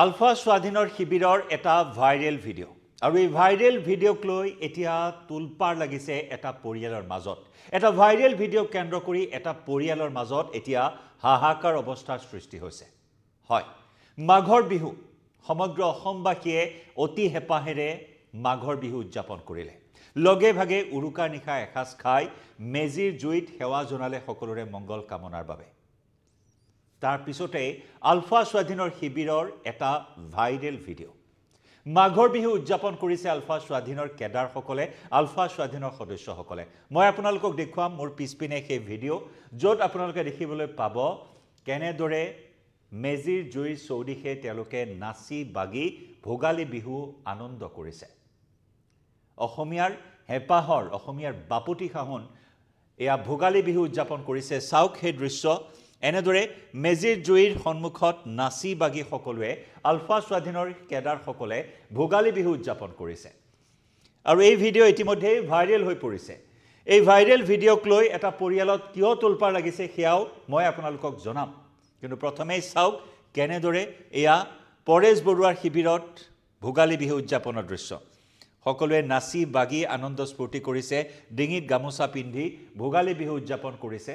আলফা স্বাধীনৰ শিবিৰৰ এটা ভাইৰেল ভিডিঅ' আৰু এই ভাইৰেল ভিডিঅ'ক লৈ এতিয়া তোলপাৰ লাগিছে এটা পৰিয়ালৰ মাজত এটা ভাইৰেল ভিডিঅ'ক কেন্দ্ৰ কৰি এটা পৰিয়ালৰ মাজত এতিয়া হাহাকাৰ অৱস্থাৰ সৃষ্টি হৈছে হয় মাঘৰ বিহু সমগ্ৰ অসমবাসীয়ে অতি হেঁপাহেৰে মাঘৰ বিহু উদযাপন কৰিলে লগে ভাগে উৰুকাৰ নিশা এসাঁজ খাই মেজিৰ জুইত সেৱা জনালে সকলোৰে মংগল কামনাৰ বাবে তাৰ পিছতে আলফা স্বাধীনৰ শিবিৰৰ এটা ভাইৰেল ভিডিঅ' মাঘৰ বিহু উদযাপন কৰিছে আলফা স্বাধীনৰ কেডাৰসকলে আলফা স্বাধীনৰ সদস্যসকলে মই আপোনালোকক দেখুৱাম মোৰ পিছপিনে সেই ভিডিঅ' য'ত আপোনালোকে দেখিবলৈ পাব কেনেদৰে মেজিৰ জুইৰ চৌদিশে তেওঁলোকে নাচি বাগি ভোগালী বিহু আনন্দ কৰিছে অসমীয়াৰ হেঁপাহৰ অসমীয়াৰ বাপতি শাহন এয়া ভোগালী বিহু উদযাপন কৰিছে চাওক সেই দৃশ্য এনেদৰে মেজিৰ জুইৰ সন্মুখত নাচি বাগি সকলোৱে আলফা স্বাধীনৰ কেদাৰসকলে ভোগালী বিহু উদযাপন কৰিছে আৰু এই ভিডিঅ' ইতিমধ্যেই ভাইৰেল হৈ পৰিছে এই ভাইৰেল ভিডিঅ'ক লৈ এটা পৰিয়ালত কিয় তোলপাৰ লাগিছে সেয়াও মই আপোনালোকক জনাম কিন্তু প্ৰথমেই চাওক কেনেদৰে এয়া পৰেশ বৰুৱাৰ শিবিৰত ভোগালী বিহু উদযাপনৰ দৃশ্য সকলোৱে নাচি বাগি আনন্দ স্ফূৰ্তি কৰিছে ডিঙিত গামোচা পিন্ধি ভোগালী বিহু উদযাপন কৰিছে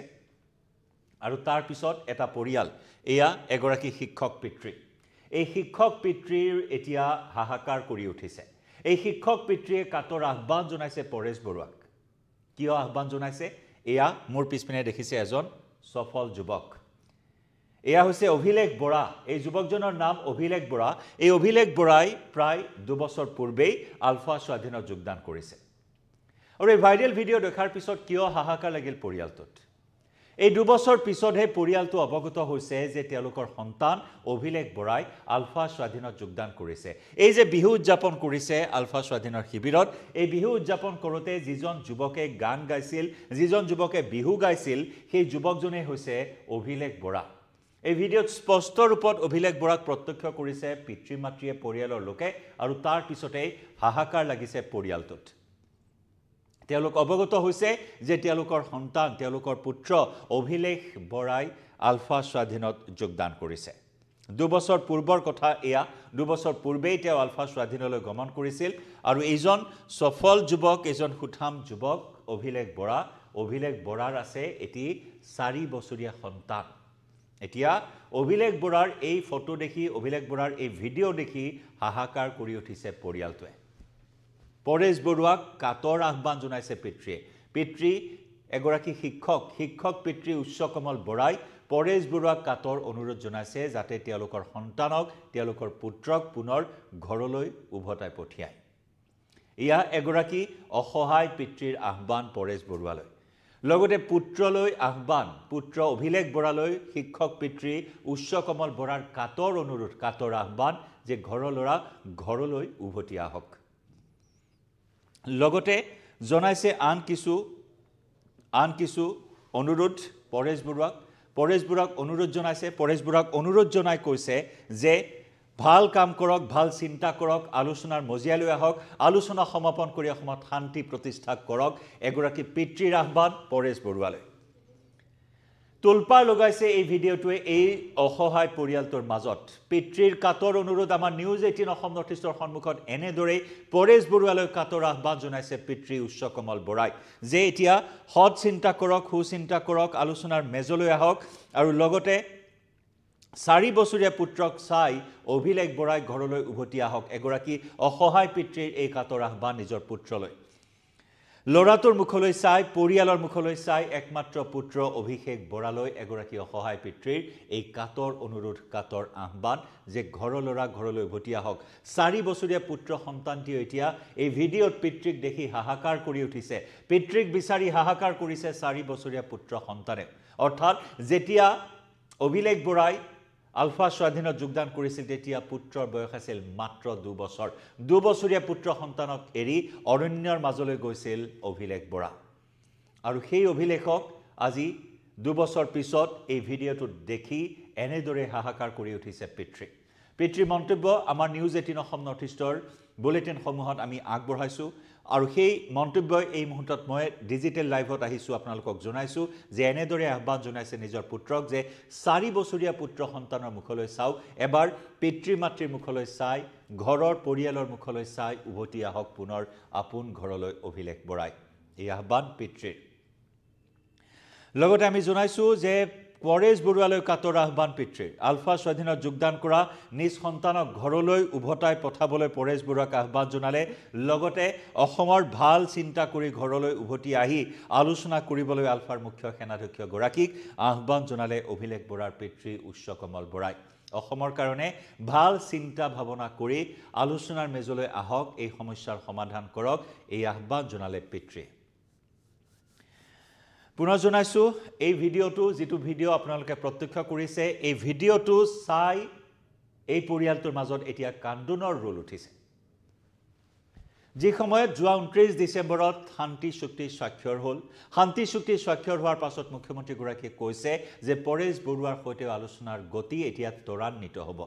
আৰু তাৰ পিছত এটা পৰিয়াল এয়া এগৰাকী শিক্ষক পিতৃ এই শিক্ষক পিতৃৰ এতিয়া হাহাকাৰ কৰি উঠিছে এই শিক্ষক পিতৃয়ে কাটৰ আহ্বান জনাইছে পৰেশ বৰুৱাক কিয় আহ্বান জনাইছে এয়া মোৰ পিছপিনে দেখিছে এজন সফল যুৱক এয়া হৈছে অভিলেখ বৰা এই যুৱকজনৰ নাম অভিলেখ বৰা এই অভিলেখ বৰাই প্ৰায় দুবছৰ পূৰ্বেই আলফা স্বাধীনত যোগদান কৰিছে আৰু এই ভাইৰেল ভিডিঅ' দেখাৰ পিছত কিয় হাহাকাৰ লাগিল পৰিয়ালটোত এই দুবছৰ পিছতহে পৰিয়ালটো অৱগত হৈছে যে তেওঁলোকৰ সন্তান অভিলেখ বৰাই আলফা স্বাধীনত যোগদান কৰিছে এই যে বিহু উদযাপন কৰিছে আলফা স্বাধীনৰ শিবিৰত এই বিহু উদযাপন কৰোঁতে যিজন যুৱকে গান গাইছিল যিজন যুৱকে বিহু গাইছিল সেই যুৱকজনেই হৈছে অভিলেখ বৰা এই ভিডিঅ'ত স্পষ্ট ৰূপত অভিলেখ বৰাক প্ৰত্যক্ষ কৰিছে পিতৃ মাতৃয়ে পৰিয়ালৰ লোকে আৰু তাৰ পিছতেই হাহাকাৰ লাগিছে পৰিয়ালটোত তেওঁলোক অৱগত হৈছে যে তেওঁলোকৰ সন্তান তেওঁলোকৰ পুত্ৰ অভিলেখ বৰাই আলফা স্বাধীনত যোগদান কৰিছে দুবছৰ পূৰ্বৰ কথা এয়া দুবছৰ পূৰ্বেই তেওঁ আলফা স্বাধীনলৈ গমন কৰিছিল আৰু এইজন সফল যুৱক এজন সুঠাম যুৱক অভিলেখ বৰা অভিলেখ বৰাৰ আছে এটি চাৰি বছৰীয়া সন্তান এতিয়া অভিলেখ বৰাৰ এই ফটো দেখি অভিলেখ বৰাৰ এই ভিডিঅ' দেখি হাহাকাৰ কৰি উঠিছে পৰিয়ালটোৱে পৰেশ বৰুৱাক কাটৰ আহ্বান জনাইছে পিতৃয়ে পিতৃ এগৰাকী শিক্ষক শিক্ষক পিতৃ উচ্চ কমল বৰাই পৰেশ বৰুৱাক কাটৰ অনুৰোধ জনাইছে যাতে তেওঁলোকৰ সন্তানক তেওঁলোকৰ পুত্ৰক পুনৰ ঘৰলৈ উভতাই পঠিয়ায় এয়া এগৰাকী অসহায় পিতৃৰ আহ্বান পৰেশ বৰুৱালৈ লগতে পুত্ৰলৈ আহ্বান পুত্ৰ অভিলেখ বৰালৈ শিক্ষক পিতৃ উচ্চ কমল বৰাৰ কাটৰ অনুৰোধ কাটৰ আহ্বান যে ঘৰৰ ল'ৰা ঘৰলৈ উভতি আহক লগতে জনাইছে আন কিছু আন কিছু অনুৰোধ পৰেশ বৰুৱাক পৰেশ বৰুৱাক অনুৰোধ জনাইছে পৰেশ বৰুৱাক অনুৰোধ জনাই কৈছে যে ভাল কাম কৰক ভাল চিন্তা কৰক আলোচনাৰ মজিয়ালৈ আহক আলোচনা সমাপন কৰি অসমত শান্তি প্ৰতিষ্ঠা কৰক এগৰাকী পিতৃৰ আহ্বান পৰেশ বৰুৱালৈ টোলপা লগাইছে এই ভিডিঅ'টোৱে এই অসহায় পৰিয়ালটোৰ মাজত পিতৃৰ কাটৰ অনুৰোধ আমাৰ নিউজ এইটিন অসম নৰ্থ ইষ্টৰ সন্মুখত এনেদৰেই পৰেশ বৰুৱালৈ কাটৰ আহ্বান জনাইছে পিতৃ উচ্চ কমল বৰাই যে এতিয়া সৎচিন্তা কৰক সুচিন্তা কৰক আলোচনাৰ মেজলৈ আহক আৰু লগতে চাৰি বছৰীয়া পুত্ৰক চাই অভিলেখ বৰাই ঘৰলৈ উভতি আহক এগৰাকী অসহায় পিতৃৰ এই কাটৰ আহ্বান নিজৰ পুত্ৰলৈ ল'ৰাটোৰ মুখলৈ চাই পৰিয়ালৰ মুখলৈ চাই একমাত্ৰ পুত্ৰ অভিষেক বৰালৈ এগৰাকী অসহায় পিতৃৰ এই কাটৰ অনুৰোধ কাটৰ আহ্বান যে ঘৰৰ ল'ৰা ঘৰলৈ উভতি আহক চাৰি বছৰীয়া পুত্ৰ সন্তানটিয়ে এতিয়া এই ভিডিঅ'ত পিতৃক দেখি হাহাকাৰ কৰি উঠিছে পিতৃক বিচাৰি হাহাকাৰ কৰিছে চাৰি বছৰীয়া পুত্ৰ সন্তানে অৰ্থাৎ যেতিয়া অভিলেখ বৰাই আলফা স্বাধীনত যোগদান কৰিছিল তেতিয়া পুত্ৰৰ বয়স আছিল মাত্ৰ দুবছৰ দুবছৰীয়া পুত্ৰ সন্তানক এৰি অৰণ্যৰ মাজলৈ গৈছিল অভিলেখ বৰা আৰু সেই অভিলেখক আজি দুবছৰ পিছত এই ভিডিঅ'টোত দেখি এনেদৰে হাহাকাৰ কৰি উঠিছে পিতৃ পিতৃ মন্তব্য আমাৰ নিউজ এইটিন অসম নৰ্থ ইষ্টৰ বুলেটিনসমূহত আমি আগবঢ়াইছোঁ আৰু সেই মন্তব্যই এই মুহূৰ্তত মই ডিজিটেল লাইভত আহিছোঁ আপোনালোকক জনাইছোঁ যে এনেদৰে আহ্বান জনাইছে নিজৰ পুত্ৰক যে চাৰি বছৰীয়া পুত্ৰ সন্তানৰ মুখলৈ চাওক এবাৰ পিতৃ মাতৃৰ মুখলৈ চাই ঘৰৰ পৰিয়ালৰ মুখলৈ চাই উভতি আহক পুনৰ আপোন ঘৰলৈ অভিলেখ বঢ়ায় এই আহ্বান পিতৃৰ লগতে আমি জনাইছোঁ যে পৰেশ বৰুৱালৈ কাটৰ আহ্বান পিতৃ আলফা স্বাধীনত যোগদান কৰা নিজ সন্তানক ঘৰলৈ উভতাই পঠাবলৈ পৰেশ বৰুৱাক আহ্বান জনালে লগতে অসমৰ ভাল চিন্তা কৰি ঘৰলৈ উভতি আহি আলোচনা কৰিবলৈ আলফাৰ মুখ্য সেনাধ্যক্ষ গৰাকীক আহ্বান জনালে অভিলেখ বৰাৰ পিতৃ উচ্চ কমল বৰাই অসমৰ কাৰণে ভাল চিন্তা ভাৱনা কৰি আলোচনাৰ মেজলৈ আহক এই সমস্যাৰ সমাধান কৰক এই আহ্বান জনালে পিতৃয়ে পুনৰ জনাইছোঁ এই ভিডিঅ'টো যিটো ভিডিঅ' আপোনালোকে প্ৰত্যক্ষ কৰিছে এই ভিডিঅ'টো চাই এই পৰিয়ালটোৰ মাজত এতিয়া কান্দোনৰ ৰোল উঠিছে যি সময়ত যোৱা ঊনত্ৰিছ ডিচেম্বৰত শান্তি চুক্তি স্বাক্ষৰ হ'ল শান্তি চুক্তি স্বাক্ষৰ হোৱাৰ পাছত মুখ্যমন্ত্ৰীগৰাকীয়ে কৈছে যে পৰেশ বৰুৱাৰ সৈতে আলোচনাৰ গতি এতিয়া ত্বৰান্বিত হ'ব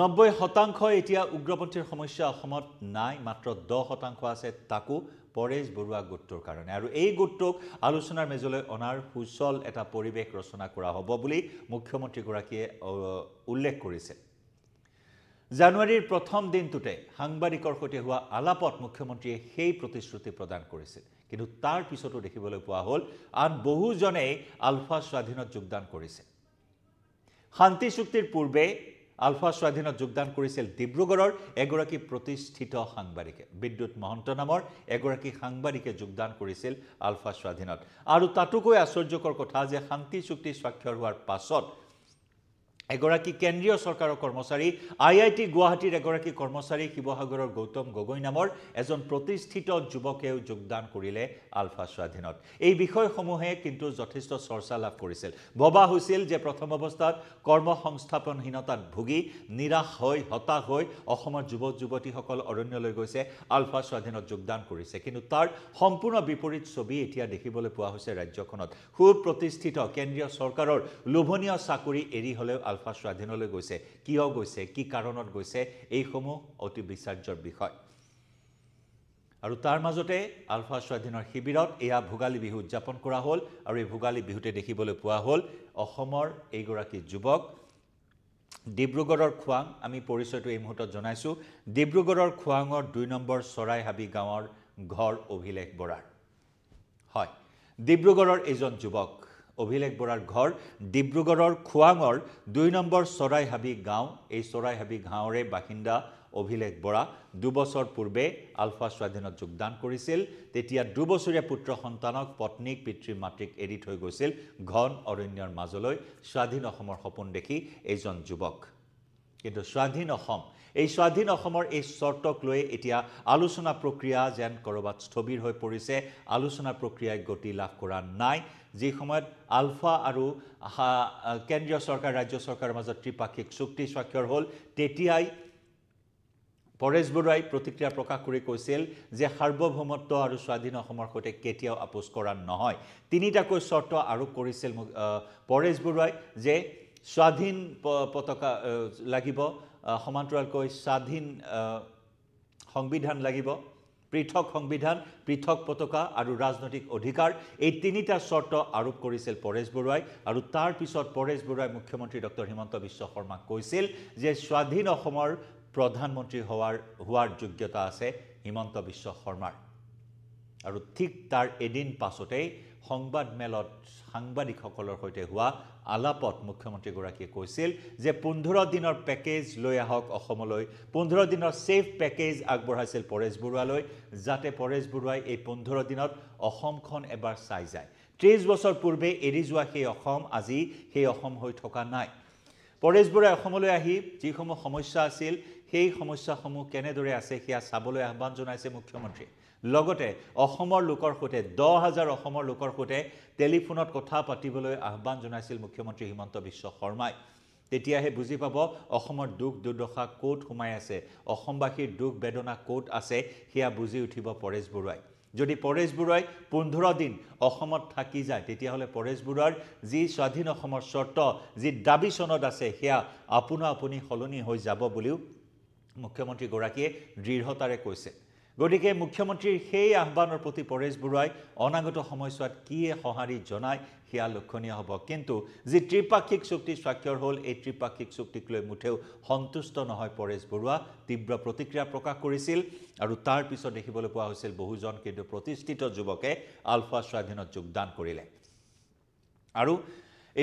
নব্বৈ শতাংশ এতিয়া উগ্ৰপন্থীৰ সমস্যা অসমত নাই মাত্ৰ দহ শতাংশ আছে তাকো পৰেশ বৰুৱা গোটটোৰ কাৰণে আৰু এই গোটটোক আলোচনাৰ মেজলৈ অনাৰ সুচল এটা পৰিৱেশ ৰচনা কৰা হ'ব বুলি মুখ্যমন্ত্ৰীগৰাকীয়ে উল্লেখ কৰিছে জানুৱাৰীৰ প্ৰথম দিনটোতে সাংবাদিকৰ সৈতে হোৱা আলাপত মুখ্যমন্ত্ৰীয়ে সেই প্ৰতিশ্ৰুতি প্ৰদান কৰিছিল কিন্তু তাৰ পিছতো দেখিবলৈ পোৱা হ'ল আন বহুজনেই আলফা স্বাধীনত যোগদান কৰিছে শান্তি চুক্তিৰ পূৰ্বে আলফা স্বাধীনত যোগদান কৰিছিল ডিব্ৰুগড়ৰ এগৰাকী প্ৰতিষ্ঠিত সাংবাদিকে বিদ্যুৎ মহন্ত নামৰ এগৰাকী সাংবাদিকে যোগদান কৰিছিল আলফা স্বাধীনত আৰু তাতোকৈ আশ্চৰ্যকৰ কথা যে শান্তি চুক্তি স্বাক্ষৰ হোৱাৰ পাছত এগৰাকী কেন্দ্ৰীয় চৰকাৰৰ কৰ্মচাৰী আই আই টি গুৱাহাটীৰ এগৰাকী কৰ্মচাৰী শিৱসাগৰৰ গৌতম গগৈ নামৰ এজন প্ৰতিষ্ঠিত যুৱকেও যোগদান কৰিলে আলফা স্বাধীনত এই বিষয়সমূহে কিন্তু যথেষ্ট চৰ্চা লাভ কৰিছিল ভবা হৈছিল যে প্ৰথম অৱস্থাত কৰ্ম সংস্থাপনহীনতাত ভুগি নিৰাশ হৈ হতাশ হৈ অসমৰ যুৱক যুৱতীসকল অৰণ্যলৈ গৈছে আলফা স্বাধীনত যোগদান কৰিছে কিন্তু তাৰ সম্পূৰ্ণ বিপৰীত ছবি এতিয়া দেখিবলৈ পোৱা হৈছে ৰাজ্যখনত সুপ্ৰতিষ্ঠিত কেন্দ্ৰীয় চৰকাৰৰ লোভনীয় চাকৰি এৰি হ'লেও আলফা স্বাধীনলৈ গৈছে কিয় গৈছে কি কাৰণত গৈছে এইসমূহ অতি বিচাৰ্যৰ বিষয় আৰু তাৰ মাজতে আলফা স্বাধীনৰ শিবিৰত এয়া ভোগালী বিহু উদযাপন কৰা হ'ল আৰু এই ভোগালী বিহুতে দেখিবলৈ পোৱা হ'ল অসমৰ এইগৰাকী যুৱক ডিব্ৰুগড়ৰ খোৱাং আমি পৰিচয়টো এই মুহূৰ্তত জনাইছোঁ ডিব্ৰুগড়ৰ খোৱাঙৰ দুই নম্বৰ চৰাই হাবি গাঁৱৰ ঘৰ অভিলেখ বৰাৰ হয় ডিব্ৰুগড়ৰ এইজন যুৱক অভিলেখ বৰাৰ ঘৰ ডিব্ৰুগড়ৰ খোৱাঙৰ দুই নম্বৰ চৰাই হাবি গাঁও এই চৰাই হাবি গাঁৱৰে বাসিন্দা অভিলেখ বৰা দুবছৰ পূৰ্বে আলফা স্বাধীনত যোগদান কৰিছিল তেতিয়া দুবছৰীয়া পুত্ৰ সন্তানক পত্নীক পিতৃ মাতৃক এৰি থৈ গৈছিল ঘন অৰণ্যৰ মাজলৈ স্বাধীন অসমৰ সপোন দেখি এইজন যুৱক কিন্তু স্বাধীন অসম এই স্বাধীন অসমৰ এই চৰ্তক লৈ এতিয়া আলোচনা প্ৰক্ৰিয়া যেন ক'ৰবাত স্থবিৰ হৈ পৰিছে আলোচনা প্ৰক্ৰিয়াই গতি লাভ কৰা নাই যি সময়ত আলফা আৰু কেন্দ্ৰীয় চৰকাৰ ৰাজ্য চৰকাৰৰ মাজত ত্ৰিপাক্ষিক চুক্তি স্বাক্ষৰ হ'ল তেতিয়াই পৰেশ বৰুৱাই প্ৰতিক্ৰিয়া প্ৰকাশ কৰি কৈছিল যে সাৰ্বভৌমত্ব আৰু স্বাধীন অসমৰ সৈতে কেতিয়াও আপোচ কৰা নহয় তিনিটাকৈ চৰ্ত আৰোপ কৰিছিল পৰেশ বৰুৱাই যে স্বাধীন পতাকা লাগিব সমান্তৰালকৈ স্বাধীন সংবিধান লাগিব পৃথক সংবিধান পৃথক পতাকা আৰু ৰাজনৈতিক অধিকাৰ এই তিনিটা চৰ্ত আৰোপ কৰিছিল পৰেশ বৰুৱাই আৰু তাৰ পিছত পৰেশ বৰুৱাই মুখ্যমন্ত্ৰী ডক্টৰ হিমন্ত বিশ্ব শৰ্মাক কৈছিল যে স্বাধীন অসমৰ প্ৰধানমন্ত্ৰী হোৱাৰ হোৱাৰ যোগ্যতা আছে হিমন্ত বিশ্ব শৰ্মাৰ আৰু ঠিক তাৰ এদিন পাছতেই সংবাদমেলত সাংবাদিকসকলৰ সৈতে হোৱা আলাপত মুখ্যমন্ত্ৰীগৰাকীয়ে কৈছিল যে পোন্ধৰ দিনৰ পেকেজ লৈ আহক অসমলৈ পোন্ধৰ দিনৰ ছেফ পেকেজ আগবঢ়াইছিল পৰেশ বৰুৱালৈ যাতে পৰেশ বৰুৱাই এই পোন্ধৰ দিনত অসমখন এবাৰ চাই যায় ত্ৰিছ বছৰ পূৰ্বে এৰি যোৱা সেই অসম আজি সেই অসম হৈ থকা নাই পৰেশ বৰুৱাই অসমলৈ আহি যিসমূহ সমস্যা আছিল সেই সমস্যাসমূহ কেনেদৰে আছে সেয়া চাবলৈ আহ্বান জনাইছে মুখ্যমন্ত্ৰীয়ে লগতে অসমৰ লোকৰ সৈতে দহ হাজাৰ অসমৰ লোকৰ সৈতে টেলিফোনত কথা পাতিবলৈ আহ্বান জনাইছিল মুখ্যমন্ত্ৰী হিমন্ত বিশ্ব শৰ্মাই তেতিয়াহে বুজি পাব অসমৰ দুখ দুৰ্দশা ক'ত সোমাই আছে অসমবাসীৰ দুখ বেদনা ক'ত আছে সেয়া বুজি উঠিব পৰেশ বৰুৱাই যদি পৰেশ বৰুৱাই পোন্ধৰ দিন অসমত থাকি যায় তেতিয়াহ'লে পৰেশ বৰুৱাৰ যি স্বাধীন অসমৰ চৰ্ত যি দাবী চনত আছে সেয়া আপোনা আপুনি সলনি হৈ যাব বুলিও মুখ্যমন্ত্ৰীগৰাকীয়ে দৃঢ়তাৰে কৈছে গতিকে মুখ্যমন্ত্ৰীৰ সেই আহ্বানৰ প্ৰতি পৰেশ বৰুৱাই অনাগত সময়ছোৱাত কি সঁহাৰি জনায় সেয়া লক্ষণীয় হ'ব কিন্তু যি ত্ৰিপাক্ষিক চুক্তি স্বাক্ষৰ হ'ল এই ত্ৰিপাক্ষিক চুক্তিক লৈ মুঠেও সন্তুষ্ট নহয় পৰেশ বৰুৱা তীব্ৰ প্ৰতিক্ৰিয়া প্ৰকাশ কৰিছিল আৰু তাৰ পিছত দেখিবলৈ পোৱা হৈছিল বহুজন কিন্তু প্ৰতিষ্ঠিত যুৱকে আলফা স্বাধীনত যোগদান কৰিলে আৰু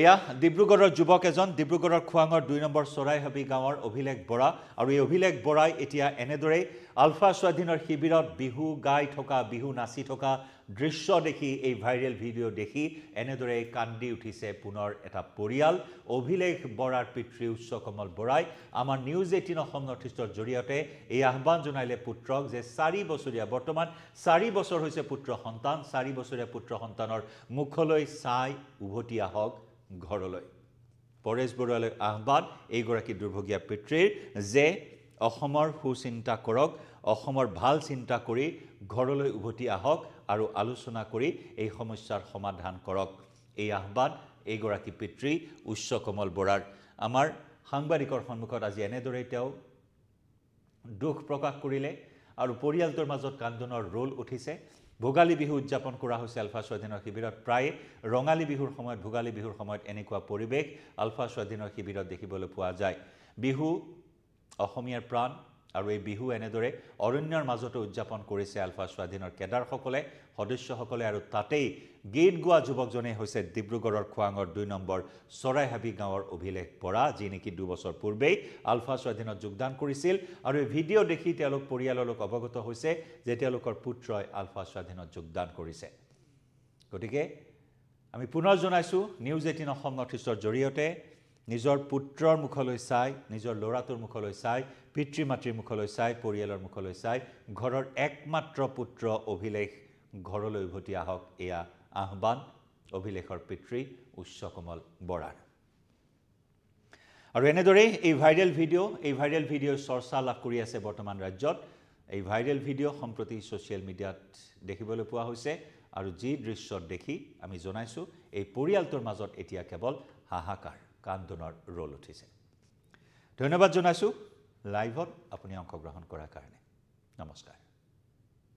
এয়া ডিব্ৰুগড়ৰ যুৱক এজন ডিব্ৰুগড়ৰ খোৱাঙৰ দুই নম্বৰ চৰাই হাবি গাঁৱৰ অভিলেখ বৰা আৰু এই অভিলেখ বৰাই এতিয়া এনেদৰেই আলফা স্বাধীনৰ শিবিৰত বিহু গাই থকা বিহু নাচি থকা দৃশ্য দেখি এই ভাইৰেল ভিডিঅ' দেখি এনেদৰে কান্দি উঠিছে পুনৰ এটা পৰিয়াল অভিলেখ বৰাৰ পিতৃ উচ্চ কমল বৰাই আমাৰ নিউজ এইটিন অসম নৰ্থ ইষ্টৰ জৰিয়তে এই আহ্বান জনাইলে পুত্ৰক যে চাৰি বছৰীয়া বৰ্তমান চাৰি বছৰ হৈছে পুত্ৰ সন্তান চাৰি বছৰীয়া পুত্ৰ সন্তানৰ মুখলৈ চাই উভতি আহক ঘৰলৈ পৰেশ বৰুৱালৈ আহ্বান এইগৰাকী দুৰ্ভগীয়া পিতৃৰ যে অসমৰ সুচিন্তা কৰক অসমৰ ভাল চিন্তা কৰি ঘৰলৈ উভতি আহক আৰু আলোচনা কৰি এই সমস্যাৰ সমাধান কৰক এই আহ্বান এইগৰাকী পিতৃ উচ্চ কমল বৰাৰ আমাৰ সাংবাদিকৰ সন্মুখত আজি এনেদৰেই তেওঁ দুখ প্ৰকাশ কৰিলে আৰু পৰিয়ালটোৰ মাজত কান্দোনৰ ৰোল উঠিছে ভোগালী বিহু উদযাপন কৰা হৈছে আলফা স্বাধীনৰ শিবিৰত প্ৰায়ে ৰঙালী বিহুৰ সময়ত ভোগালী বিহুৰ সময়ত এনেকুৱা পৰিৱেশ আলফা স্বাধীনৰ শিবিৰত দেখিবলৈ পোৱা যায় বিহু অসমীয়াৰ প্ৰাণ আৰু এই বিহু এনেদৰে অৰণ্যৰ মাজতো উদযাপন কৰিছে আলফা স্বাধীনৰ কেদাৰসকলে সদস্যসকলে আৰু তাতেই গীত গোৱা যুৱকজনে হৈছে ডিব্ৰুগড়ৰ খোৱাঙৰ দুই নম্বৰ চৰাই হাবি গাঁৱৰ অভিলেখ বৰা যি নেকি দুবছৰ পূৰ্বেই আলফা স্বাধীনত যোগদান কৰিছিল আৰু এই ভিডিঅ' দেখি তেওঁলোক পৰিয়ালৰ লোক অৱগত হৈছে যে তেওঁলোকৰ পুত্ৰই আলফা স্বাধীনত যোগদান কৰিছে গতিকে আমি পুনৰ জনাইছোঁ নিউজ এইটিন অসম নৰ্থ ইষ্টৰ জৰিয়তে নিজৰ পুত্ৰৰ মুখলৈ চাই নিজৰ ল'ৰাটোৰ মুখলৈ চাই পিতৃ মাতৃৰ মুখলৈ চাই পৰিয়ালৰ মুখলৈ চাই ঘৰৰ একমাত্ৰ পুত্ৰ অভিলেখ ঘৰলৈ উভতি আহক এয়া আহ্বান অভিলেখৰ পিতৃ উচ্চ কমল বৰাৰ আৰু এনেদৰেই এই ভাইৰেল ভিডিঅ' এই ভাইৰেল ভিডিঅ'ই চৰ্চা লাভ কৰি আছে বৰ্তমান ৰাজ্যত এই ভাইৰেল ভিডিঅ' সম্প্ৰতি ছ'চিয়েল মিডিয়াত দেখিবলৈ পোৱা হৈছে আৰু যি দৃশ্যত দেখি আমি জনাইছোঁ এই পৰিয়ালটোৰ মাজত এতিয়া কেৱল হাহাকাৰ কান্দোনৰ ৰোল উঠিছে ধন্যবাদ জনাইছোঁ লাইভত আপুনি অংশগ্ৰহণ কৰাৰ কাৰণে নমস্কাৰ